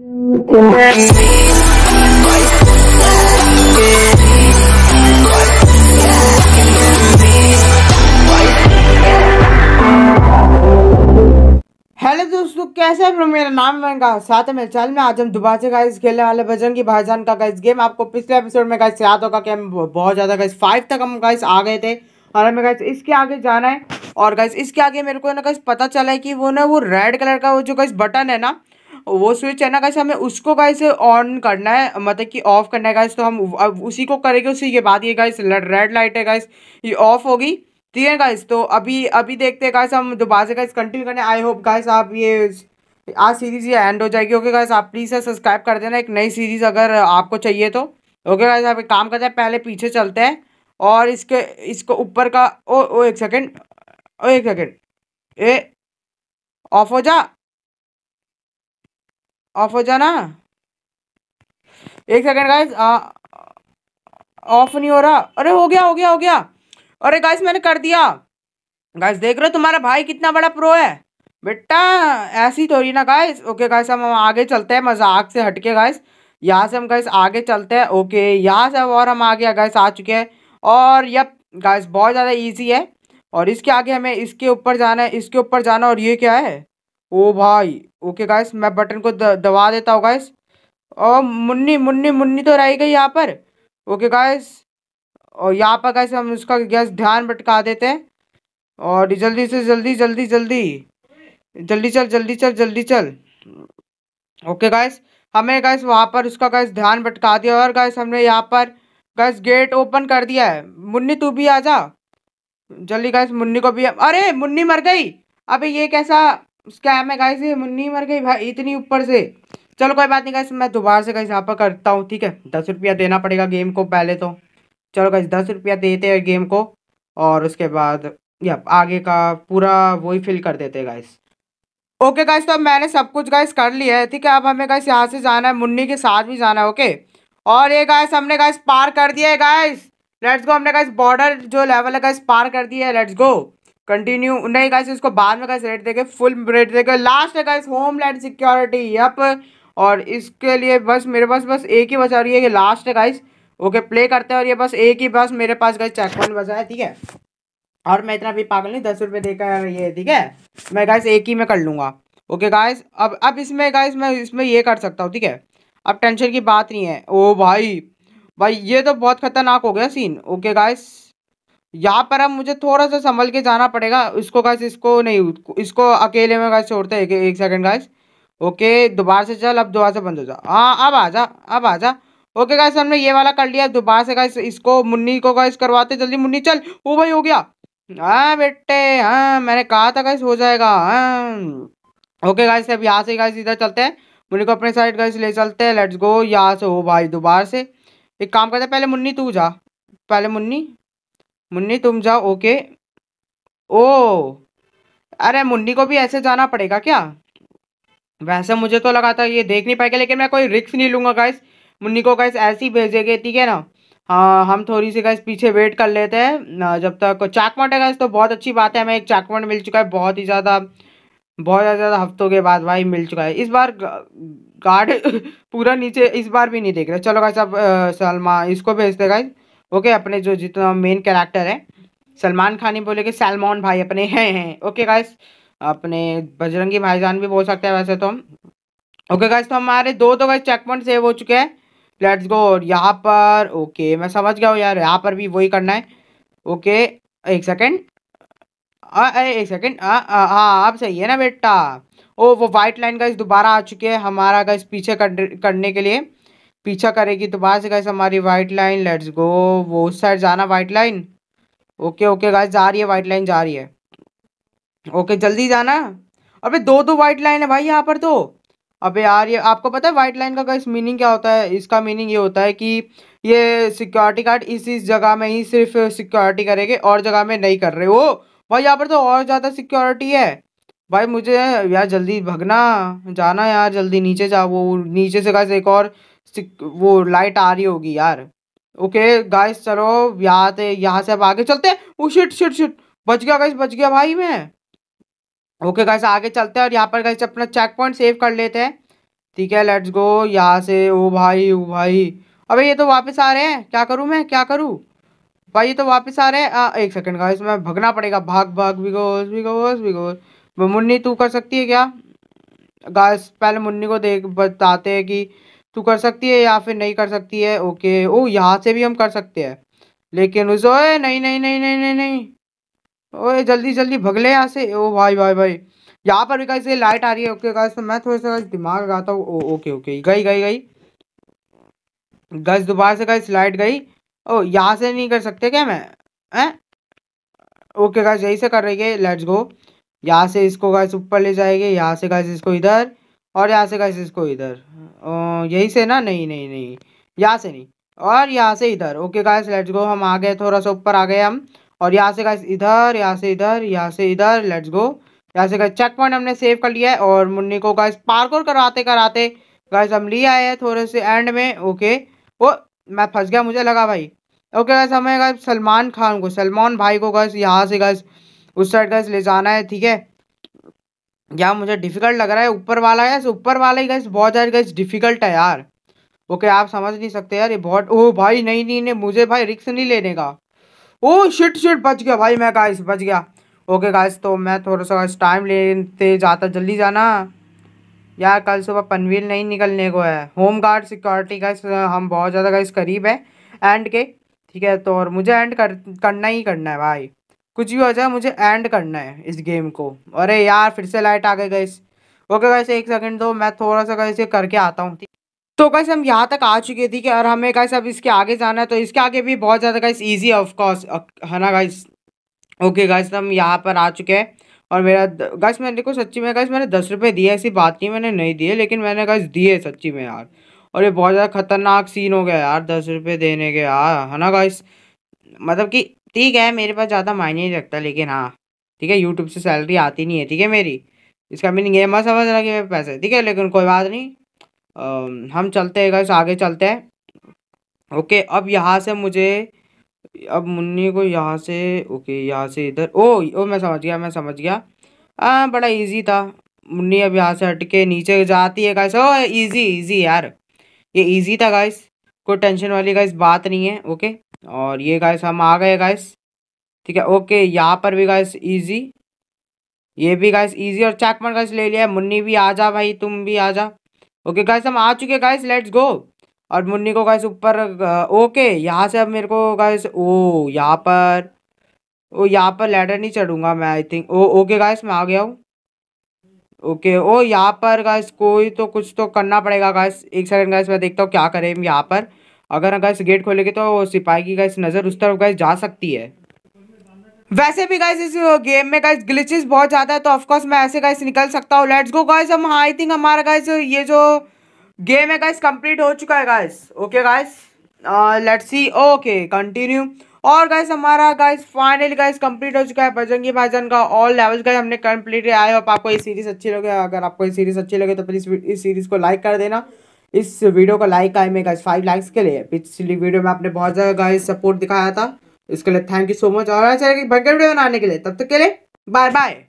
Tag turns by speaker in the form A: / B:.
A: hello दोस्तों कैसे हैं मेरा नाम महंगा साथ है मेरे चैनल में आज हम दोबारा से गाइस खेलने वाले भजन की भाईजान का गाइस गेम आपको पिछले एपिसोड में गाइस याद होगा कि हम बहुत ज़्यादा गाइस फाइव तक हम गाइस आ गए थे और हमें गाइस इसके आगे जाना है और गाइस इसके आगे मेरे को ना गाइस पता चला है कि वो ना वो रेड कलर का वो जो गाइस बटन है ना वो स्विच है ना कैसे हमें उसको कैसे ऑन करना है मतलब कि ऑफ करना है गाइस तो हम अब उसी को करेंगे उसी के बाद ये गाइस रेड लाइट है गाइस ये ऑफ होगी ठीक है गाइस तो अभी अभी देखते हैं गाइस हम दोबारा से गाइस कंटिन्यू करने आई होप गाइस आप ये आज सीरीज़ ये एंड हो जाएगी ओके गाइस आप प्लीज़ सब्सक्राइब कर देना एक नई सीरीज़ अगर आपको चाहिए तो ओके गाइस आप एक काम करते हैं पहले पीछे चलते हैं और इसके इसको ऊपर का ओ ओ एक सेकेंड ओ एक सेकेंड ए ऑफ हो जा ऑफ हो जाना एक सेकेंड गाइस ऑफ नहीं हो रहा अरे हो गया हो गया हो गया अरे गाइस मैंने कर दिया गाइस देख रहे हो तुम्हारा भाई कितना बड़ा प्रो है बेटा ऐसी थोड़ी ना गाइस ओके गाइस हम आगे चलते हैं मजाक से हटके गाइस यहाँ से हम गाइस आगे चलते हैं ओके यहाँ से और हम आगे गाइस आ चुके हैं और यप गाइस बहुत ज़्यादा इजी है और इसके आगे हमें इसके ऊपर जाना है इसके ऊपर जाना और ये क्या है ओ भाई ओके गाइस मैं बटन को दबा देता हूँ गाइस और मुन्नी मुन्नी मुन्नी तो रह गई यहाँ पर ओके गाइस और यहाँ पर गाइस हम उसका गैस ध्यान भटका देते हैं और जल्दी से जल्दी जल्दी जल्दी जल्दी चल जल्दी चल जल्दी चल ओके गाइस हमें गाइस वहाँ पर उसका गाइस ध्यान भटका दिया और गाइस हमने यहाँ पर गाइस गेट ओपन कर दिया है मुन्नी तू भी आ जा जल्दी गाइस मुन्नी को भी अरे मुन्नी मर गई अभी ये कैसा स्कैम है गाइस ये मुन्नी मर गई भाई इतनी ऊपर से चलो कोई बात नहीं गाइस मैं दोबारा से गाइस यहाँ पर करता हूँ ठीक है दस रुपया देना पड़ेगा गेम को पहले तो चलो गाइस दस रुपया देते हैं गेम को और उसके बाद या आगे का पूरा वही फिल कर देते गाइस ओके गाइस तो अब मैंने सब कुछ गाइस कर लिया है ठीक है अब हमें गाइस यहाँ से जाना है मुन्नी के साथ भी जाना है ओके और ये गाइस हमने गाइस पार कर दिया है गाइस लेट्स गो हमने गाइस बॉर्डर जो लेवल है गाइस पार कर दिया है लेट्स गो कंटिन्यू नहीं गाइस इसको बाद में गाइस रेट देके फुल रेट देके लास्ट है गाइस होमलैंड सिक्योरिटी यप और इसके लिए बस मेरे पास बस एक ही बचा रही है कि लास्ट है गाइस ओके प्ले करते हैं और ये बस एक ही बस मेरे पास गाइस चेक पॉइंट बचा है ठीक है और मैं इतना भी पागल नहीं दस रुपये देकर ये ठीक है मैं गाइस एक ही में कर लूँगा ओके गाइस अब अब इसमें गाइस मैं इसमें ये कर सकता हूँ ठीक है अब टेंशन की बात नहीं है ओ भाई भाई ये तो बहुत खतरनाक हो गया सीन ओके गाइस यहाँ पर अब मुझे थोड़ा सा संभल के जाना पड़ेगा इसको गाइस इसको नहीं इसको अकेले में गाइस छोड़ते हैं एक सेकंड गाइस ओके दोबारा से चल अब दोबारा से बंद हो जा हाँ अब आ जा अब आ जा ओके गाइस हमने ये वाला कर लिया दोबारा से गाइस इसको मुन्नी को गाइस करवाते जल्दी मुन्नी चल ओ भाई हो गया हाँ बेटे हाँ मैंने कहा था गाइस हो जाएगा हाँ ओके गाइस अब यहाँ से गाइस इधर चलते हैं मुन्नी को अपने साइड गाइस ले चलते हैं लेट्स गो यहाँ से हो भाई दोबारा से एक काम करते पहले मुन्नी तू जा पहले मुन्नी मुन्नी तुम जाओ ओके ओ अरे मुन्नी को भी ऐसे जाना पड़ेगा क्या वैसे मुझे तो लगा था ये देख नहीं पाएगा लेकिन मैं कोई रिक्स नहीं लूँगा गाइस मुन्नी को गाइस ऐसे ही भेजेंगे ठीक है ना हाँ हम थोड़ी सी गैस पीछे वेट कर लेते हैं जब तक चाकमट है गैस तो बहुत अच्छी बात है हमें एक चाकमट मिल चुका है बहुत ही ज़्यादा बहुत ज़्यादा हफ्तों के बाद भाई मिल चुका है इस बार गार्ड पूरा नीचे इस बार भी नहीं देख रहे चलो गाइस अब सलमा इसको भेजते गाइस ओके अपने जो जितना मेन कैरेक्टर है सलमान खान ही बोले कि सलमान भाई अपने हैं हैं ओके गाइस अपने बजरंगी भाईजान भी बोल सकते हैं वैसे तो हम ओके गाइस तो हमारे दो दो गाइस चेक पॉइंट सेव हो चुके हैं लेट्स गो और यहाँ पर ओके मैं समझ गया हूँ यार यहाँ पर भी वही करना है ओके एक सेकेंड अरे एक सेकेंड हाँ आप सही है ना बेटा ओ वो वाइट लाइन गाइस दोबारा आ चुके हैं हमारा गाइस पीछे करने के लिए पीछा करेगी तो वहाँ से गैस हमारी वाइट लाइन लेट्स गो वो उस साइड जाना white line okay okay gas जा रही है वाइट लाइन जा रही है ओके जल्दी जाना अबे दो दो वाइट लाइन है भाई यहाँ पर तो अबे यार ये आपको पता है वाइट लाइन का गैस मीनिंग क्या होता है इसका मीनिंग ये होता है कि ये सिक्योरिटी गार्ड इस इस जगह में ही सिर्फ सिक्योरिटी करेंगे और जगह में नहीं कर रहे वो भाई यहाँ पर तो और ज़्यादा सिक्योरिटी है भाई मुझे यार जल्दी भगना जाना यार जल्दी नीचे जाओ वो नीचे से गैस एक और वो लाइट आ रही होगी यार ओके गाइस चलो यहाँ से यहाँ से अब आगे चलते हैं ओ शिट शिट शिट बच गया गाइस बच गया भाई मैं ओके गाइस आगे चलते हैं और यहाँ पर गाइस अपना चेक पॉइंट सेव कर लेते हैं ठीक है लेट्स गो यहाँ से ओ oh, भाई ओ oh, भाई अबे ये तो वापस आ रहे हैं क्या करूँ मैं क्या करूँ भाई ये तो वापस आ रहे हैं आ, एक सेकंड का इसमें भगना पड़ेगा भाग भाग बिगोस बिगोस बिगोस मुन्नी तू कर सकती है क्या गाइस पहले मुन्नी को देख बताते हैं कि तू कर सकती है या फिर नहीं कर सकती है ओके ओ यहाँ से भी हम कर सकते हैं लेकिन उस ओ नहीं नहीं नहीं नहीं नहीं नहीं ओए जल्दी जल्दी भगले यहाँ से ओ भाई भाई भाई यहाँ पर भी कैसे लाइट आ रही है ओके गाइस तो मैं थोड़ा सा दिमाग लगाता हूँ ओके ओके गई गई गई गज दोबारा से गई लाइट गई ओ यहाँ से नहीं कर सकते क्या मैं हैं ओके गाइस यही से कर रही है लेट्स गो यहाँ से इसको गाइस ऊपर ले जाएंगे यहाँ से गाइस इसको इधर और यहाँ से कैसे इसको इधर यहीं से ना नहीं नहीं नहीं यहाँ से नहीं और यहाँ से इधर ओके गाइस लेट्स गो हम आ गए थोड़ा सा ऊपर आ गए हम और यहाँ से गाइस इधर यहाँ से इधर यहाँ से इधर लेट्स गो यहाँ से गाइस चेक पॉइंट हमने सेव कर लिया है और मुन्नी को गाइस पार्कोर कराते कराते गाइस हम लिए आए हैं थोड़े से एंड में ओके वो मैं फंस गया मुझे लगा भाई ओके गाइस हमें गाइस सलमान खान को सलमान भाई को गाइस यहाँ से गाइस उस साइड गाइस ले जाना है ठीक है यहाँ मुझे डिफिकल्ट लग रहा है ऊपर वाला है ऊपर वाला ही गैस बहुत ज़्यादा गैस डिफिकल्ट है यार ओके आप समझ नहीं सकते यार ये बहुत ओ भाई नहीं नहीं नहीं मुझे भाई रिक्स नहीं लेने का ओ शिट शिट बच गया भाई मैं गाइस बच गया ओके गाइस तो मैं थोड़ा सा टाइम लेते जाता जल्दी जाना यार कल सुबह पनवील नहीं निकलने को है होम गार्ड सिक्योरिटी गाइस हम बहुत ज़्यादा गाइस करीब है एंड के ठीक है तो और मुझे एंड कर, करना ही करना है भाई कुछ भी हो जाए मुझे एंड करना है इस गेम को अरे यार फिर से लाइट आ गई गई ओके कैसे एक सेकंड दो मैं थोड़ा सा कैसे करके आता हूँ तो कैसे हम यहाँ तक आ चुके थे कि अगर हमें कैसे अब इसके आगे जाना है तो इसके आगे भी बहुत ज़्यादा कैसे ईजी ऑफकोर्स है ना गाइस ओके गाइस हम यहाँ पर आ चुके हैं और मेरा गैस मैंने देखो सच्ची में गैस मैंने दस रुपये दिए ऐसी बात नहीं मैंने नहीं दिए लेकिन मैंने गैस दिए सच्ची में यार और ये बहुत ज़्यादा खतरनाक सीन हो गया यार दस रुपये देने के यार है ना गैस मतलब कि ठीक है मेरे पास ज़्यादा मायने नहीं रखता लेकिन हाँ ठीक है यूट्यूब से सैलरी आती नहीं है ठीक है मेरी इसका मीनिंग ये मत समझ रहा कि मेरे पैसे ठीक है लेकिन कोई बात नहीं आ, हम चलते हैं गैस आगे चलते हैं ओके अब यहाँ से मुझे अब मुन्नी को यहाँ से ओके यहाँ से इधर ओ ओ मैं समझ गया मैं समझ गया आ, बड़ा ईजी था मुन्नी अब यहाँ से हट के नीचे जाती है गाइस ओ ईजी ईजी यार ये ईजी था गाइस कोई टेंशन वाली गाइस बात नहीं है ओके और ये गाइस हम आ गए गाइस ठीक है ओके यहाँ पर भी गाइस इजी ये भी गाइस इजी और चैकमेंट गाइस ले लिया है मुन्नी भी आ जा भाई तुम भी आ जा ओके गाइस हम आ चुके गाइस लेट्स गो और मुन्नी को गाइस ऊपर ओके यहाँ से अब मेरे को गाइस ओ यहाँ पर ओ यहाँ पर लेटर नहीं चढ़ूँगा मैं I think oh okay guys मैं आ गया हूँ ओके ओ यहाँ पर गाइस कोई तो कुछ तो करना पड़ेगा गाइस एक सेकंड गाइस मैं देखता हूँ क्या करें यहाँ पर अगर गैस गेट खोलेंगे तो सिपाही की गैस नज़र उस तरफ गैस जा सकती है वैसे भी गाइस इस गेम uh, में गाइस ग्लिचेस बहुत ज़्यादा है तो ऑफकोर्स मैं ऐसे गाइस निकल सकता हूँ लेट्स गो गाइस हम आई थिंक हमारा गाइस ये जो गेम है गाइस कंप्लीट हो चुका है guys okay guys let's see okay continue और गाइस हमारा गाइस फाइनली गाइस कंप्लीट हो चुका है बजरंगी भाईजान का ऑल लेवल्स गाइस हमने कंप्लीट आई होप आपको ये सीरीज अच्छी लगे अगर आपको ये सीरीज अच्छी लगे तो प्लीज़ इस सीरीज को लाइक कर देना इस वीडियो को लाइक आए में गाइस फाइव लाइक्स के लिए पिछली वीडियो में आपने बहुत ज़्यादा गाइस सपोर्ट दिखाया था इसके लिए थैंक यू सो मच और अच्छा भयंकर वीडियो बनाने के लिए तब तक के लिए बाय बाय